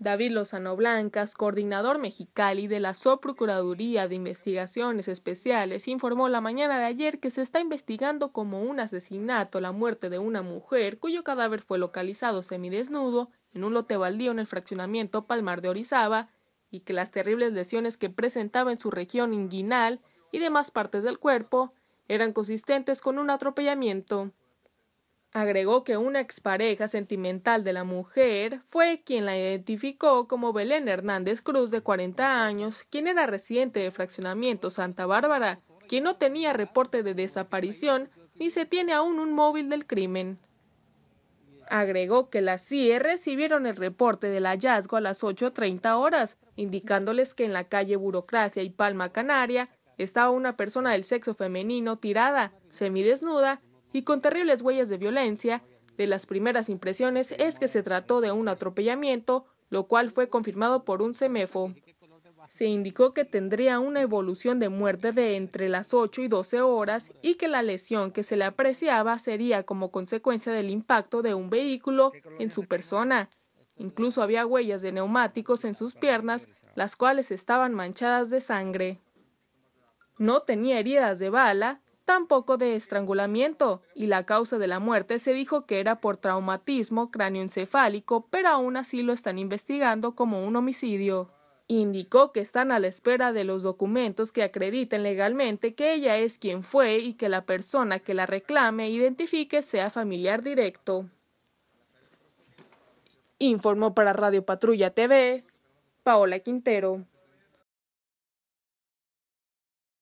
David Lozano Blancas, coordinador mexicali de la Procuraduría de Investigaciones Especiales, informó la mañana de ayer que se está investigando como un asesinato la muerte de una mujer cuyo cadáver fue localizado semidesnudo en un lote baldío en el fraccionamiento Palmar de Orizaba y que las terribles lesiones que presentaba en su región inguinal y demás partes del cuerpo eran consistentes con un atropellamiento. Agregó que una expareja sentimental de la mujer fue quien la identificó como Belén Hernández Cruz, de 40 años, quien era residente del fraccionamiento Santa Bárbara, quien no tenía reporte de desaparición ni se tiene aún un móvil del crimen. Agregó que las CIE recibieron el reporte del hallazgo a las 8.30 horas, indicándoles que en la calle Burocracia y Palma Canaria estaba una persona del sexo femenino tirada, semidesnuda, y con terribles huellas de violencia, de las primeras impresiones es que se trató de un atropellamiento, lo cual fue confirmado por un CEMEFO. Se indicó que tendría una evolución de muerte de entre las 8 y 12 horas y que la lesión que se le apreciaba sería como consecuencia del impacto de un vehículo en su persona. Incluso había huellas de neumáticos en sus piernas, las cuales estaban manchadas de sangre. No tenía heridas de bala, tampoco de estrangulamiento, y la causa de la muerte se dijo que era por traumatismo cráneoencefálico, pero aún así lo están investigando como un homicidio. Indicó que están a la espera de los documentos que acrediten legalmente que ella es quien fue y que la persona que la reclame e identifique sea familiar directo. Informó para Radio Patrulla TV, Paola Quintero.